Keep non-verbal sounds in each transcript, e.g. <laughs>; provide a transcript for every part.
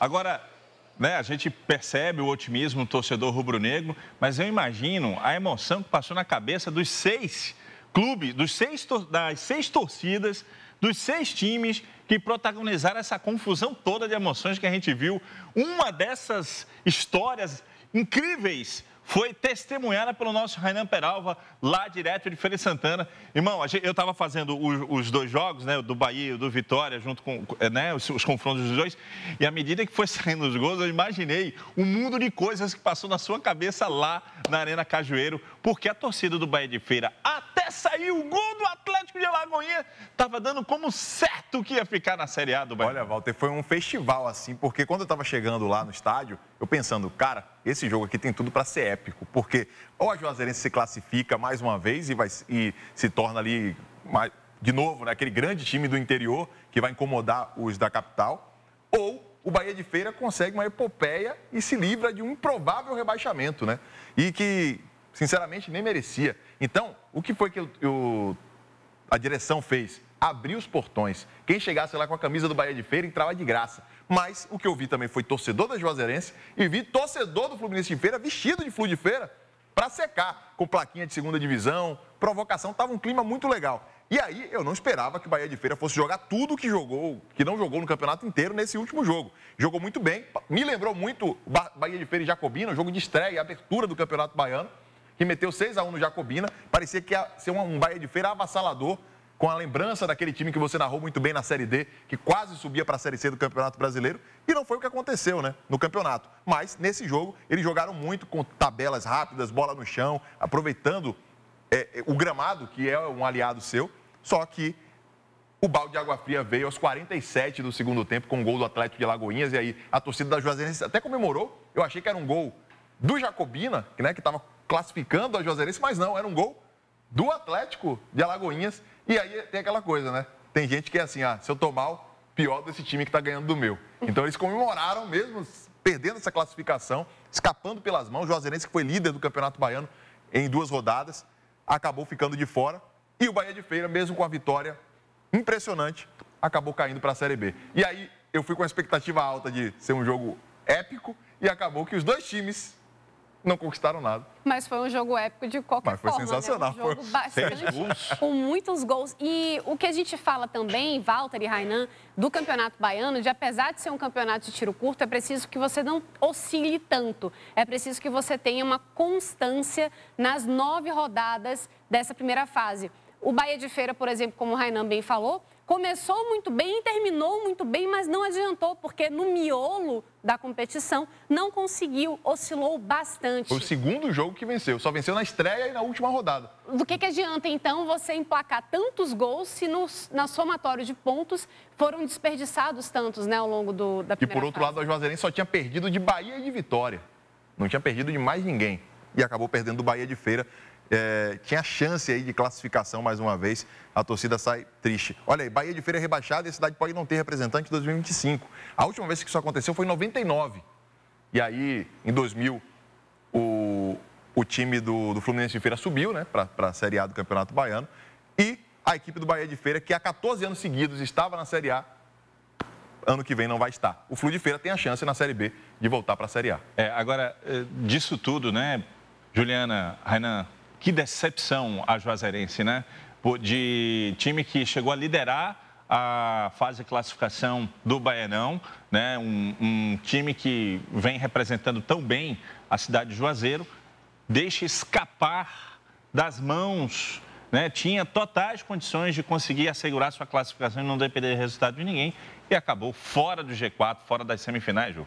Agora, né, a gente percebe o otimismo do torcedor rubro-negro, mas eu imagino a emoção que passou na cabeça dos seis clubes, dos seis, das seis torcidas, dos seis times que protagonizaram essa confusão toda de emoções que a gente viu. Uma dessas histórias incríveis foi testemunhada pelo nosso Renan Peralva, lá direto de Feira Santana. Irmão, eu estava fazendo os, dois jogos, né, o do Bahia e o do Vitória, junto com né, os, os, confrontos dos dois, e à medida que foi <laughs> saindo os gols, eu imaginei um mundo de coisas que passou na sua cabeça lá na Arena Cajueiro, porque a torcida do Bahia de Feira, até sair o gol do Atlético de Alagoinha, estava dando como certo que ia ficar na Série A do Bahia. Olha, Walter, foi um festival assim, porque quando eu estava chegando lá no estádio, eu pensando, cara esse jogo aqui tem tudo para ser épico, porque ou a Juazeirense se classifica mais uma vez e, vai, e se torna ali mais, de novo né, aquele grande time do interior que vai incomodar os da capital, ou o Bahia de Feira consegue uma epopeia e se livra de um improvável rebaixamento, né? E que, sinceramente, nem merecia. Então, o que foi que o a direção fez? abrir os portões. Quem chegasse lá com a camisa do Bahia de Feira entrava de graça. Mas o que eu vi também foi torcedor da Juazeirense e vi torcedor do Fluminense de Feira vestido de Flu de Feira para secar, com plaquinha de segunda divisão, provocação, tava um clima muito legal. E aí eu não esperava que o Bahia de Feira fosse jogar tudo que jogou, que não jogou no campeonato inteiro nesse último jogo. Jogou muito bem, me lembrou muito Bahia de Feira e Jacobina, jogo de estreia e abertura do Campeonato Baiano, que meteu 6 a 1 no Jacobina, parecia que ia ser um Bahia de Feira avassalador, com a lembrança daquele time que você narrou muito bem na Série D, que quase subia para a Série C do Campeonato Brasileiro, e não foi o que aconteceu, né, no campeonato. Mas nesse jogo, eles jogaram muito com tabelas rápidas, bola no chão, aproveitando é, o gramado, que é um aliado seu, só que o balde de água fria veio aos 47 do segundo tempo com o um gol do Atlético de Lagoinhas. E aí a torcida da Juazeirense até comemorou. Eu achei que era um gol do Jacobina, né, que estava classificando a Juazeirense, mas não, era um gol do Atlético de Alagoinhas. E aí tem aquela coisa, né? Tem gente que é assim, ah, se eu tô mal, pior desse time que tá ganhando do meu. Então eles comemoraram mesmo perdendo essa classificação, escapando pelas mãos. O Juazeirense, que foi líder do Campeonato Baiano em duas rodadas, acabou ficando de fora. E o Bahia de Feira, mesmo com a vitória impressionante, acabou caindo para a Série B. E aí eu fui com a expectativa alta de ser um jogo épico e acabou que os dois times não conquistaram nada. Mas foi um jogo épico de qualquer Mas foi forma, sensacional. Né? Um jogo foi bastante, com muitos gols. E o que a gente fala também, Walter e Rainan, do Campeonato Baiano, de apesar de ser um campeonato de tiro curto, é preciso que você não oscile tanto. É preciso que você tenha uma constância nas nove rodadas dessa primeira fase. O Bahia de Feira, por exemplo, como o Rainan bem falou, começou muito bem, e terminou muito bem, mas não adiantou, porque no miolo da competição não conseguiu, oscilou bastante. Foi o segundo jogo que venceu, só venceu na estreia e na última rodada. Do que, que adianta, então, você emplacar tantos gols se no na somatório de pontos foram desperdiçados tantos, né, ao longo do, da primeira E por outro fase. lado, a Juazeirense só tinha perdido de Bahia e de Vitória. Não tinha perdido de mais ninguém. E acabou perdendo do Bahia de Feira é, tinha chance aí de classificação mais uma vez. A torcida sai triste. Olha aí, Bahia de Feira rebaixada e a cidade pode não ter representante em 2025. A última vez que isso aconteceu foi em 99. E aí, em 2000, o, o time do, do Fluminense de Feira subiu né, para a Série A do Campeonato Baiano. E a equipe do Bahia de Feira, que há 14 anos seguidos estava na Série A, ano que vem não vai estar. O Flu de Feira tem a chance na Série B de voltar para a Série A. É, agora, eh, disso tudo, né, Juliana, Rainan, que decepção a Juazeirense, né? De time que chegou a liderar a fase de classificação do Baianão, né? Um, um time que vem representando tão bem a cidade de Juazeiro, deixa escapar das mãos né, tinha totais condições de conseguir assegurar sua classificação e não depender do resultado de ninguém e acabou fora do G4, fora das semifinais, Ju.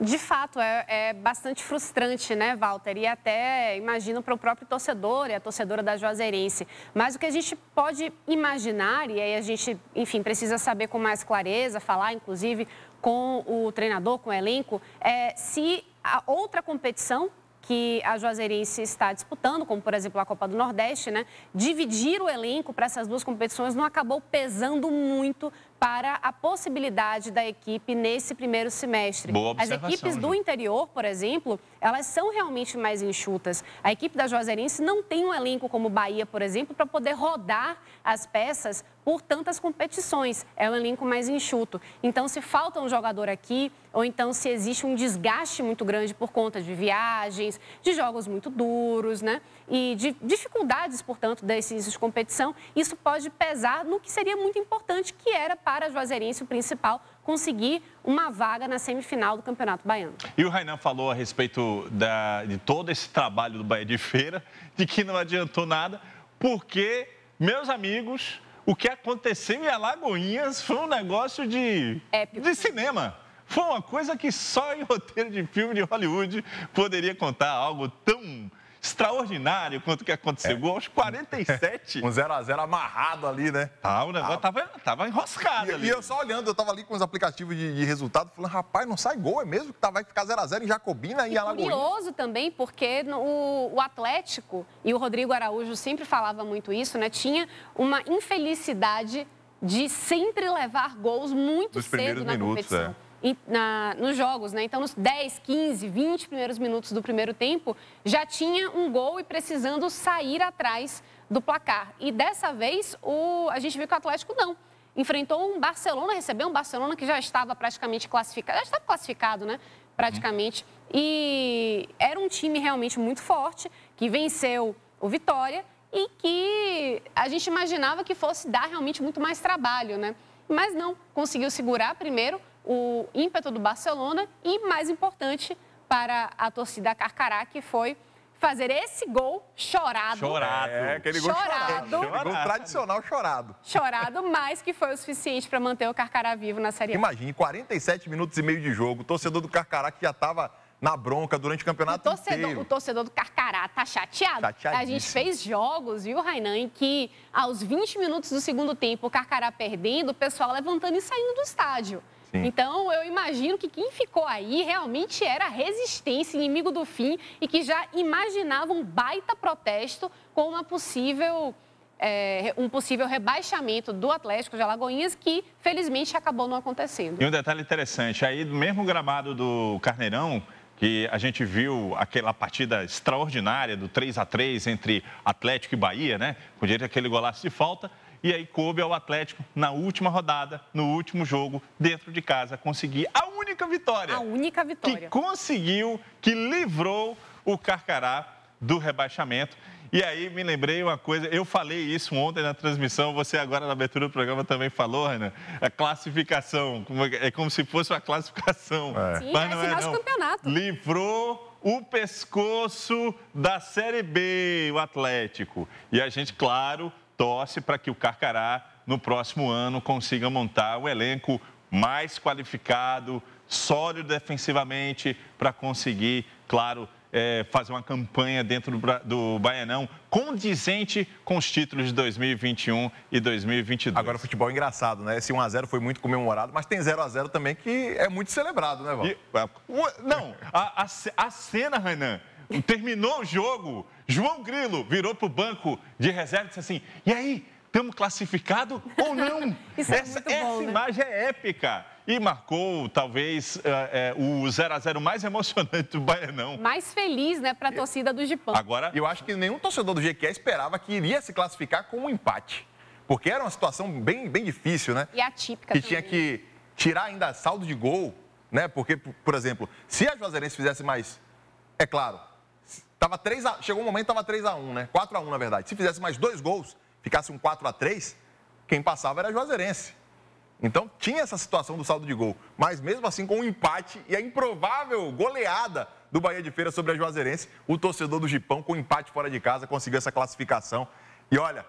De fato, é, é, bastante frustrante, né, Walter? E até, imagino, para o próprio torcedor e a torcedora da Juazeirense. Mas o que a gente pode imaginar, e aí a gente, enfim, precisa saber com mais clareza, falar, inclusive, com o treinador, com o elenco, é se a outra competição que a Juazeirense está disputando, como por exemplo a Copa do Nordeste, né? Dividir o elenco para essas duas competições não acabou pesando muito para a possibilidade da equipe nesse primeiro semestre. Boa As equipes do interior, por exemplo, elas são realmente mais enxutas. A equipe da Juazeirense não tem um elenco como Bahia, por exemplo, para poder rodar as peças por tantas competições. É um elenco mais enxuto. Então, se falta um jogador aqui, ou então se existe um desgaste muito grande por conta de viagens, de jogos muito duros, né? E de dificuldades, portanto, desses de competição, isso pode pesar no que seria muito importante, que era para Juazeirense, o principal, conseguir uma vaga na semifinal do Campeonato Baiano. E o Rainan falou a respeito da, de todo esse trabalho do Bahia de Feira, de que não adiantou nada, porque, meus amigos, o que aconteceu em Alagoinhas foi um negócio de, Épico. de cinema. Foi uma coisa que só em roteiro de filme de Hollywood poderia contar algo tão extraordinário quanto que aconteceu. É. Gol aos 47. um 0x0 amarrado ali, né? Ah, o negócio ah. Tava, tava enroscado e, ali. E eu só olhando, eu tava ali com os aplicativos de, de resultado, falando, rapaz, não sai gol, é mesmo que tá, vai ficar 0x0 em Jacobina e, e Alagoas. curioso também, porque o, o Atlético, e o Rodrigo Araújo sempre falava muito isso, né? Tinha uma infelicidade de sempre levar gols muito Dos cedo na minutos, é. competição. É na, nos jogos, né? Então, nos 10, 15, 20 primeiros minutos do primeiro tempo, já tinha um gol e precisando sair atrás do placar. E dessa vez, o, a gente viu que o Atlético não. Enfrentou um Barcelona, recebeu um Barcelona que já estava praticamente classificado, já estava classificado, né? Praticamente. E era um time realmente muito forte, que venceu o Vitória e que a gente imaginava que fosse dar realmente muito mais trabalho, né? Mas não, conseguiu segurar primeiro, o ímpeto do Barcelona e, mais importante, para a torcida Carcará, que foi fazer esse gol chorado. Chorado. É, aquele gol chorado. chorado. chorado. Gol tradicional chorado. Chorado, mas que foi o suficiente para manter o Carcará vivo na Série A. Imagine, 47 minutos e meio de jogo, o torcedor do Carcará que já estava na bronca durante o campeonato o torcedor, inteiro. O torcedor do Carcará tá chateado. A gente fez jogos, viu, Rainan, em que aos 20 minutos do segundo tempo, o Carcará perdendo, o pessoal levantando e saindo do estádio. Então, eu imagino que quem ficou aí realmente era a resistência, inimigo do fim, e que já imaginava um baita protesto com uma possível é, um possível rebaixamento do Atlético de Alagoinhas, que felizmente acabou não acontecendo. E um detalhe interessante, aí mesmo gramado do Carneirão, que a gente viu aquela partida extraordinária do 3 a 3 entre Atlético e Bahia, né? Com direito àquele golaço de falta, e aí coube ao Atlético, na última rodada, no último jogo, dentro de casa, conseguir a única vitória. A única vitória. Que conseguiu, que livrou o Carcará do rebaixamento. E aí me lembrei uma coisa, eu falei isso ontem na transmissão, você agora na abertura do programa também falou, Renan, a classificação, é, é como se fosse uma classificação. É. Sim, Mas é não é, é não. campeonato. Livrou o pescoço da Série B, o Atlético. E a gente, claro, torce para que o Carcará, no próximo ano, consiga montar um elenco mais qualificado, sólido defensivamente, para conseguir, claro, é, fazer uma campanha dentro do, do Baianão condizente com os títulos de 2021 e 2022. Agora, futebol é engraçado, né? Esse 1x0 foi muito comemorado, mas tem 0x0 também que é muito celebrado, né, Val? E, é, não, a, a, a cena, Renan terminou o jogo, João Grilo virou para o banco de reserva e disse assim: e aí, estamos classificado ou não? <laughs> Isso essa, é essa né? imagem é épica e marcou talvez eh, eh, o 0 a 0 mais emocionante do Baianão. Mais feliz, né, para a torcida do Gipão. Agora, eu acho que nenhum torcedor do GQ esperava que iria se classificar com um empate, porque era uma situação bem, bem difícil, né? E atípica. Que também. tinha que né? tirar ainda saldo de gol, né? Porque, por exemplo, se a Juazeirense fizesse mais, é claro, Tava 3 a, chegou um momento que estava 3x1, né? 4x1, na verdade. Se fizesse mais dois gols, ficasse um 4x3, quem passava era Juazeirense. Então tinha essa situação do saldo de gol. Mas mesmo assim, com o um empate e a improvável goleada do Bahia de Feira sobre a Juazeirense, o torcedor do Gipão, com um empate fora de casa, conseguiu essa classificação. E olha,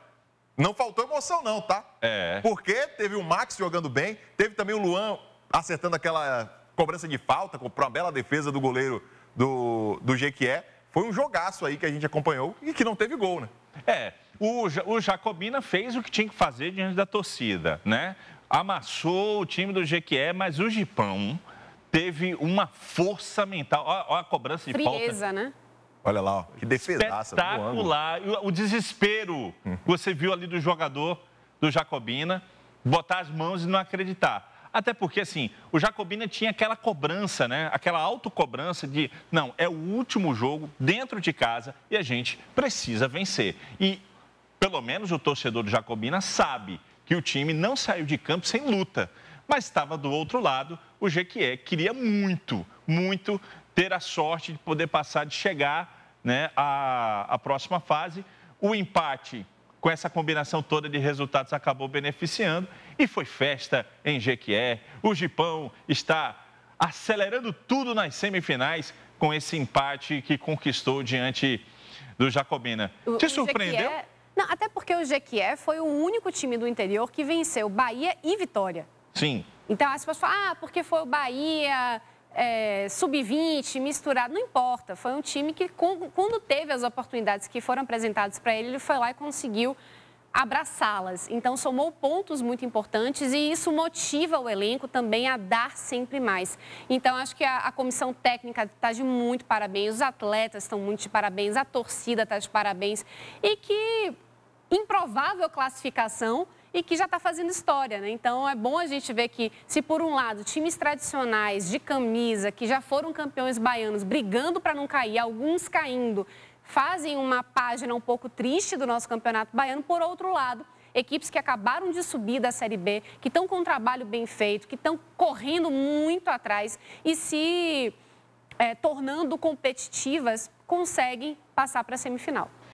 não faltou emoção, não, tá? É. Porque teve o Max jogando bem, teve também o Luan acertando aquela cobrança de falta, com uma bela defesa do goleiro do, do Jequié. Foi um jogaço aí que a gente acompanhou e que não teve gol, né? É, o, o Jacobina fez o que tinha que fazer diante da torcida, né? Amassou o time do GQE, mas o Gipão teve uma força mental. Olha, olha a cobrança Frieza, de falta. Frieza, né? Olha lá, ó, que defesaça. Espetacular. O desespero que você viu ali do jogador do Jacobina, botar as mãos e não acreditar. Até porque, assim, o Jacobina tinha aquela cobrança, né? Aquela autocobrança de, não, é o último jogo dentro de casa e a gente precisa vencer. E pelo menos o torcedor do Jacobina sabe que o time não saiu de campo sem luta. Mas estava do outro lado, o Jequié queria muito, muito ter a sorte de poder passar, de chegar né, à, à próxima fase. O empate com essa combinação toda de resultados acabou beneficiando e foi festa em Jequié. O Gipão está acelerando tudo nas semifinais com esse empate que conquistou diante do Jacobina. O, Te surpreendeu? Jequié... Não, até porque o Jequié foi o único time do interior que venceu Bahia e Vitória. Sim. Então as pessoas falam, ah, porque foi o Bahia, é, sub-20, misturado, não importa. Foi um time que, quando teve as oportunidades que foram apresentadas para ele, ele foi lá e conseguiu abraçá-las. Então, somou pontos muito importantes e isso motiva o elenco também a dar sempre mais. Então, acho que a, a comissão técnica está de muito parabéns, os atletas estão muito de parabéns, a torcida está de parabéns e que improvável classificação e que já está fazendo história, né? Então é bom a gente ver que, se por um lado, times tradicionais de camisa, que já foram campeões baianos, brigando para não cair, alguns caindo, fazem uma página um pouco triste do nosso campeonato baiano, por outro lado, equipes que acabaram de subir da Série B, que estão com um trabalho bem feito, que estão correndo muito atrás e se é, tornando competitivas, conseguem passar para a semifinal.